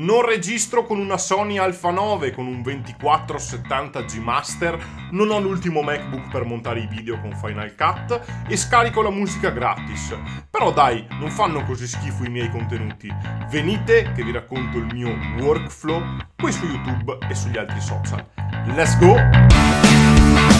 Non registro con una Sony Alpha 9 con un 2470G Master, non ho l'ultimo MacBook per montare i video con Final Cut e scarico la musica gratis. Però dai, non fanno così schifo i miei contenuti. Venite che vi racconto il mio workflow qui su YouTube e sugli altri social. Let's go!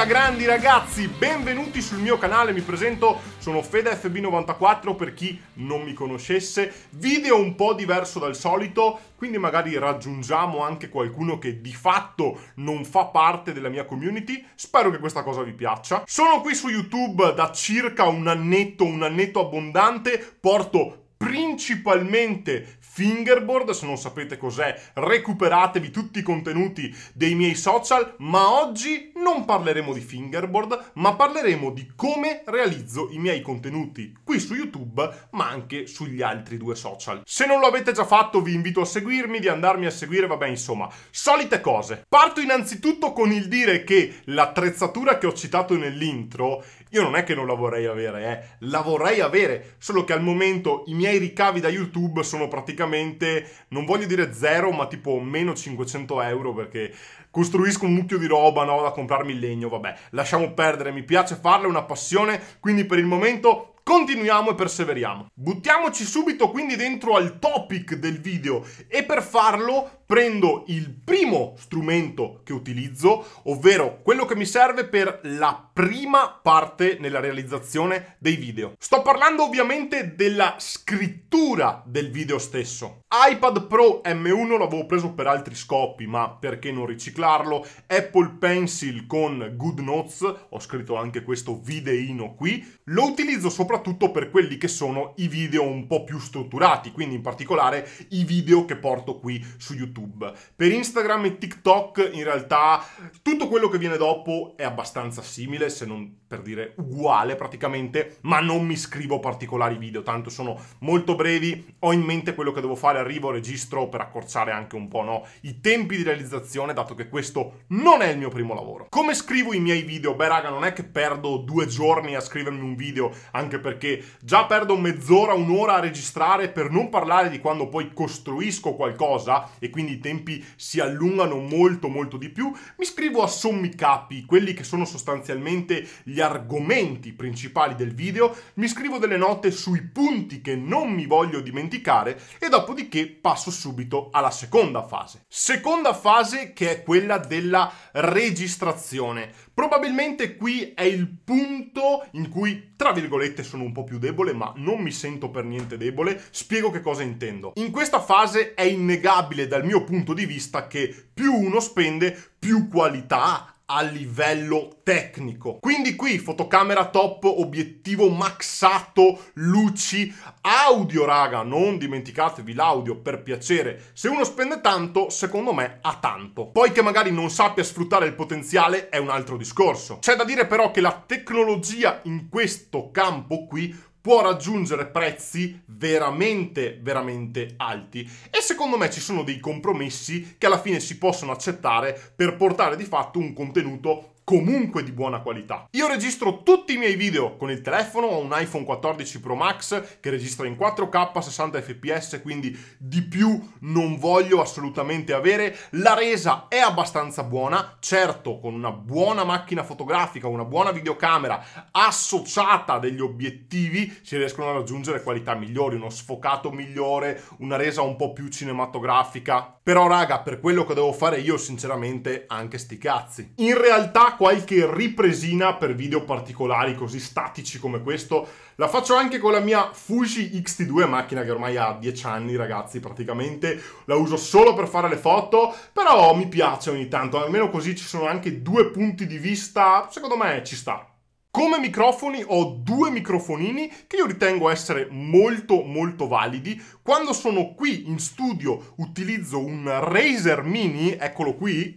Via grandi ragazzi, benvenuti sul mio canale, mi presento, sono fedefb 94 per chi non mi conoscesse, video un po' diverso dal solito, quindi magari raggiungiamo anche qualcuno che di fatto non fa parte della mia community, spero che questa cosa vi piaccia. Sono qui su YouTube da circa un annetto, un annetto abbondante, porto principalmente fingerboard, se non sapete cos'è recuperatevi tutti i contenuti dei miei social, ma oggi non parleremo di fingerboard, ma parleremo di come realizzo i miei contenuti qui su YouTube, ma anche sugli altri due social. Se non lo avete già fatto vi invito a seguirmi, di andarmi a seguire, vabbè insomma, solite cose. Parto innanzitutto con il dire che l'attrezzatura che ho citato nell'intro, io non è che non la vorrei avere, eh, la vorrei avere, solo che al momento i miei miei ricavi da YouTube sono praticamente, non voglio dire zero, ma tipo meno 500 euro perché costruisco un mucchio di roba, no, da comprarmi il legno, vabbè, lasciamo perdere, mi piace farlo, è una passione, quindi per il momento continuiamo e perseveriamo. Buttiamoci subito quindi dentro al topic del video e per farlo prendo il primo strumento che utilizzo, ovvero quello che mi serve per la prima parte nella realizzazione dei video. Sto parlando ovviamente della scrittura del video stesso. iPad Pro M1 l'avevo preso per altri scopi, ma perché non riciclarlo? Apple Pencil con Good Notes, ho scritto anche questo videino qui, lo utilizzo soprattutto per quelli che sono i video un po' più strutturati, quindi in particolare i video che porto qui su YouTube. YouTube. Per Instagram e TikTok in realtà tutto quello che viene dopo è abbastanza simile, se non per dire uguale praticamente, ma non mi scrivo particolari video, tanto sono molto brevi, ho in mente quello che devo fare, arrivo, registro per accorciare anche un po' no? i tempi di realizzazione, dato che questo non è il mio primo lavoro. Come scrivo i miei video? Beh raga, non è che perdo due giorni a scrivermi un video, anche perché già perdo mezz'ora, un'ora a registrare per non parlare di quando poi costruisco qualcosa e quindi quindi i tempi si allungano molto molto di più. Mi scrivo a sommi capi, quelli che sono sostanzialmente gli argomenti principali del video, mi scrivo delle note sui punti che non mi voglio dimenticare e dopodiché passo subito alla seconda fase. Seconda fase che è quella della registrazione. Probabilmente qui è il punto in cui, tra virgolette, sono un po' più debole, ma non mi sento per niente debole. Spiego che cosa intendo. In questa fase è innegabile dal mio mio punto di vista che più uno spende, più qualità a livello tecnico. Quindi qui fotocamera top, obiettivo maxato, luci, audio raga, non dimenticatevi l'audio per piacere. Se uno spende tanto, secondo me ha tanto. Poi che magari non sappia sfruttare il potenziale è un altro discorso. C'è da dire però che la tecnologia in questo campo qui può raggiungere prezzi veramente, veramente alti. E secondo me ci sono dei compromessi che alla fine si possono accettare per portare di fatto un contenuto comunque di buona qualità. Io registro tutti i miei video con il telefono, ho un iPhone 14 Pro Max che registra in 4K 60 fps, quindi di più non voglio assolutamente avere. La resa è abbastanza buona, certo con una buona macchina fotografica, una buona videocamera associata a degli obiettivi si riescono a raggiungere qualità migliori, uno sfocato migliore, una resa un po' più cinematografica. Però raga, per quello che devo fare io sinceramente anche sti cazzi. In realtà qualche ripresina per video particolari così statici come questo. La faccio anche con la mia Fuji X-T2, macchina che ormai ha 10 anni ragazzi praticamente, la uso solo per fare le foto, però mi piace ogni tanto, almeno così ci sono anche due punti di vista, secondo me ci sta. Come microfoni ho due microfonini che io ritengo essere molto molto validi. Quando sono qui in studio utilizzo un Razer Mini, eccolo qui.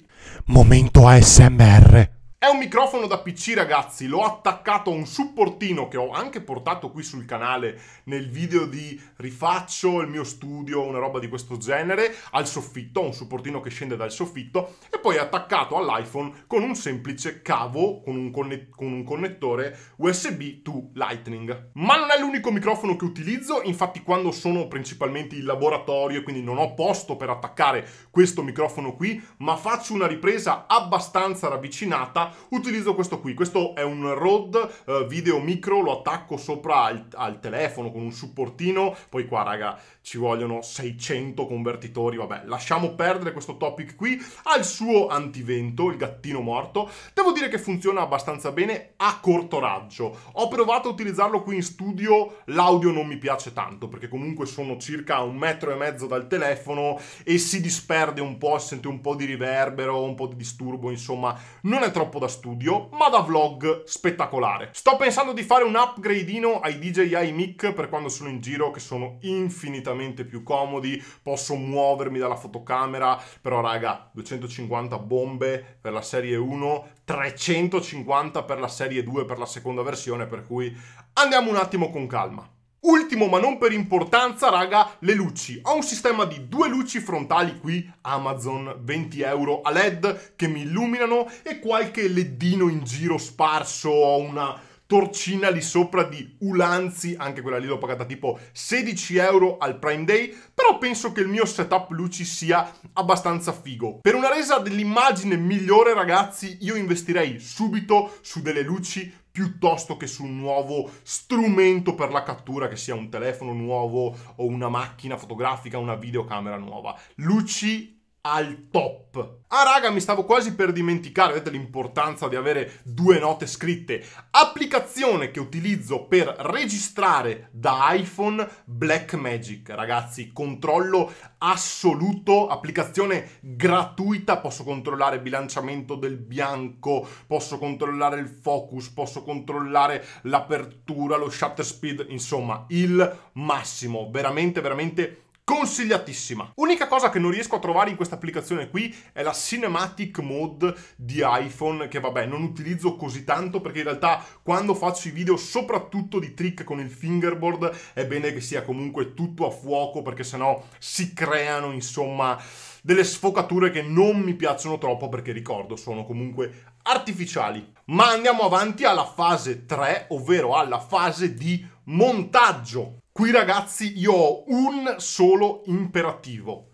Momento ASMR. È un microfono da PC ragazzi, l'ho attaccato a un supportino che ho anche portato qui sul canale nel video di rifaccio il mio studio, una roba di questo genere, al soffitto, un supportino che scende dal soffitto e poi è attaccato all'iPhone con un semplice cavo, con un, conne con un connettore USB to Lightning. Ma non è l'unico microfono che utilizzo, infatti quando sono principalmente in laboratorio quindi non ho posto per attaccare questo microfono qui, ma faccio una ripresa abbastanza ravvicinata utilizzo questo qui. Questo è un ROD eh, video micro, lo attacco sopra al, al, telefono con un supportino. Poi qua, raga, ci vogliono 600 convertitori. Vabbè, lasciamo perdere questo topic qui. Ha il suo antivento, il gattino morto. Devo dire che funziona abbastanza bene a corto raggio. Ho provato a utilizzarlo qui in studio, l'audio non mi piace tanto perché comunque sono circa un metro e mezzo dal telefono e si disperde un po', sente un po' di riverbero, un po' di disturbo, insomma, non è troppo da da studio, ma da vlog spettacolare. Sto pensando di fare un upgradino ai DJI Mic per quando sono in giro, che sono infinitamente più comodi, posso muovermi dalla fotocamera, però raga, 250 bombe per la serie 1, 350 per la serie 2 per la seconda versione, per cui andiamo un attimo con calma. Ultimo ma non per importanza, raga, le luci. Ho un sistema di due luci frontali qui, Amazon, 20 euro a LED, che mi illuminano e qualche leddino in giro sparso, ho una torcina lì sopra di Ulanzi, anche quella lì l'ho pagata tipo 16 euro al Prime Day, però penso che il mio setup luci sia abbastanza figo. Per una resa dell'immagine migliore ragazzi io investirei subito su delle luci piuttosto che su un nuovo strumento per la cattura, che sia un telefono nuovo o una macchina fotografica, una videocamera nuova. Luci al top. Ah raga, mi stavo quasi per dimenticare, vedete l'importanza di avere due note scritte. Applicazione che utilizzo per registrare da iPhone Blackmagic, ragazzi, controllo assoluto, applicazione gratuita, posso controllare il bilanciamento del bianco, posso controllare il focus, posso controllare l'apertura, lo shutter speed, insomma, il massimo, veramente veramente consigliatissima. Unica cosa che non riesco a trovare in questa applicazione qui è la Cinematic Mode di iPhone che vabbè non utilizzo così tanto perché in realtà quando faccio i video soprattutto di trick con il fingerboard è bene che sia comunque tutto a fuoco perché sennò si creano insomma delle sfocature che non mi piacciono troppo perché ricordo sono comunque artificiali. Ma andiamo avanti alla fase 3 ovvero alla fase di Montaggio. Qui ragazzi io ho un solo imperativo.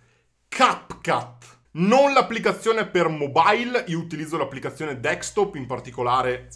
CapCut. Non l'applicazione per mobile, io utilizzo l'applicazione desktop, in particolare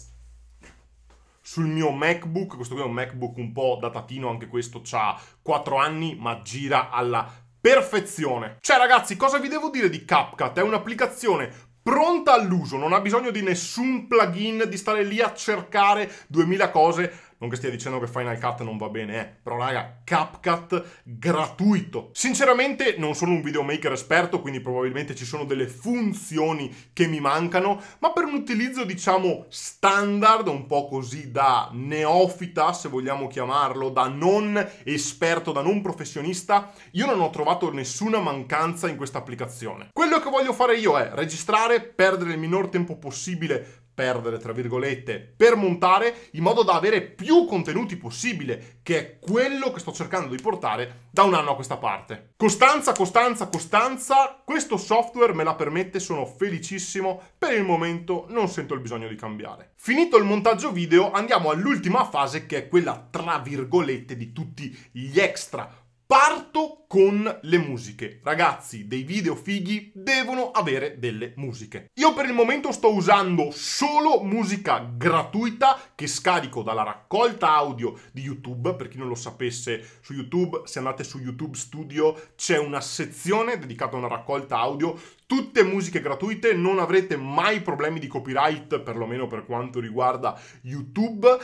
sul mio MacBook, questo qui è un MacBook un po' datatino, anche questo ha 4 anni, ma gira alla perfezione. Cioè ragazzi, cosa vi devo dire di CapCut? È un'applicazione pronta all'uso, non ha bisogno di nessun plugin, di stare lì a cercare 2000 cose. Non che stia dicendo che Final Cut non va bene, eh. Però raga, CapCut gratuito. Sinceramente non sono un videomaker esperto, quindi probabilmente ci sono delle funzioni che mi mancano, ma per un utilizzo diciamo standard, un po' così da neofita, se vogliamo chiamarlo, da non esperto, da non professionista, io non ho trovato nessuna mancanza in questa applicazione. Quello che voglio fare io è registrare, perdere il minor tempo possibile perdere, tra virgolette, per montare in modo da avere più contenuti possibile, che è quello che sto cercando di portare da un anno a questa parte. Costanza, costanza, costanza, questo software me la permette, sono felicissimo, per il momento non sento il bisogno di cambiare. Finito il montaggio video andiamo all'ultima fase che è quella, tra virgolette, di tutti gli extra Parto con le musiche. Ragazzi, dei video fighi devono avere delle musiche. Io per il momento sto usando solo musica gratuita che scarico dalla raccolta audio di YouTube. Per chi non lo sapesse, su YouTube, se andate su YouTube Studio, c'è una sezione dedicata a una raccolta audio. Tutte musiche gratuite, non avrete mai problemi di copyright, perlomeno per quanto riguarda YouTube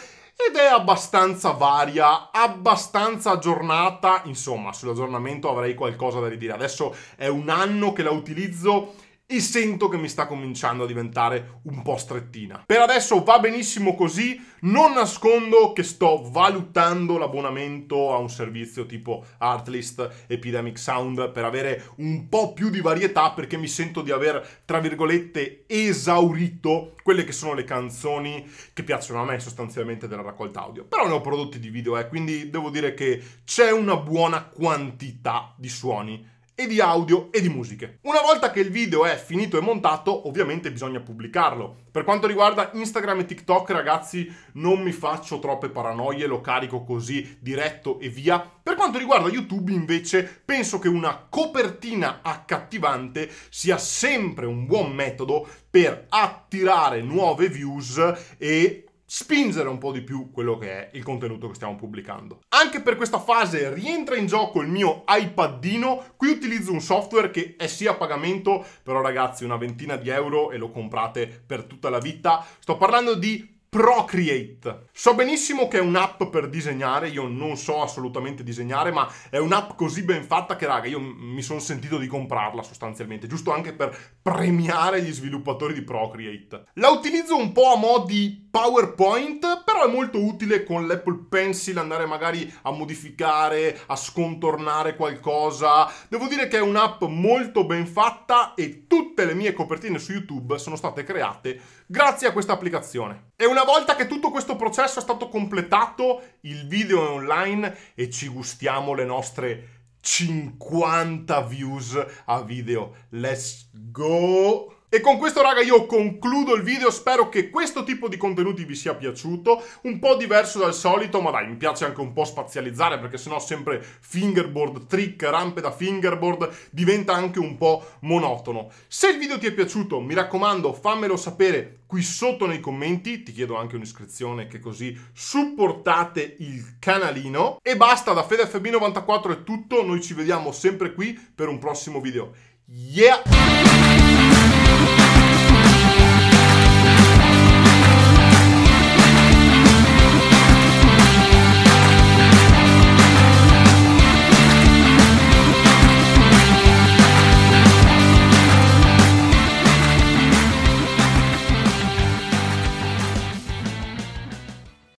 ed è abbastanza varia, abbastanza aggiornata, insomma sull'aggiornamento avrei qualcosa da ridire, adesso è un anno che la utilizzo e sento che mi sta cominciando a diventare un po' strettina. Per adesso va benissimo così, non nascondo che sto valutando l'abbonamento a un servizio tipo Artlist, Epidemic Sound per avere un po' più di varietà perché mi sento di aver, tra virgolette, esaurito quelle che sono le canzoni che piacciono a me sostanzialmente della raccolta audio. Però ne ho prodotti di video, eh, quindi devo dire che c'è una buona quantità di suoni e di audio e di musiche. Una volta che il video è finito e montato, ovviamente bisogna pubblicarlo. Per quanto riguarda Instagram e TikTok, ragazzi, non mi faccio troppe paranoie, lo carico così diretto e via. Per quanto riguarda YouTube, invece, penso che una copertina accattivante sia sempre un buon metodo per attirare nuove views e spingere un po' di più quello che è il contenuto che stiamo pubblicando. Anche per questa fase rientra in gioco il mio iPadino, qui utilizzo un software che è sia a pagamento, però ragazzi una ventina di euro e lo comprate per tutta la vita. Sto parlando di Procreate. So benissimo che è un'app per disegnare, io non so assolutamente disegnare, ma è un'app così ben fatta che raga, io mi sono sentito di comprarla sostanzialmente, giusto anche per premiare gli sviluppatori di Procreate. La utilizzo un po' a mo' di PowerPoint, però è molto utile con l'Apple Pencil andare magari a modificare, a scontornare qualcosa. Devo dire che è un'app molto ben fatta e tutto tutte le mie copertine su YouTube sono state create grazie a questa applicazione. E una volta che tutto questo processo è stato completato, il video è online e ci gustiamo le nostre 50 views a video. Let's go! E con questo raga io concludo il video, spero che questo tipo di contenuti vi sia piaciuto, un po' diverso dal solito, ma dai, mi piace anche un po' spazializzare perché sennò sempre fingerboard, trick, rampe da fingerboard, diventa anche un po' monotono. Se il video ti è piaciuto, mi raccomando, fammelo sapere qui sotto nei commenti, ti chiedo anche un'iscrizione che così supportate il canalino. E basta, da FedeFB94 è tutto, noi ci vediamo sempre qui per un prossimo video. Yeah!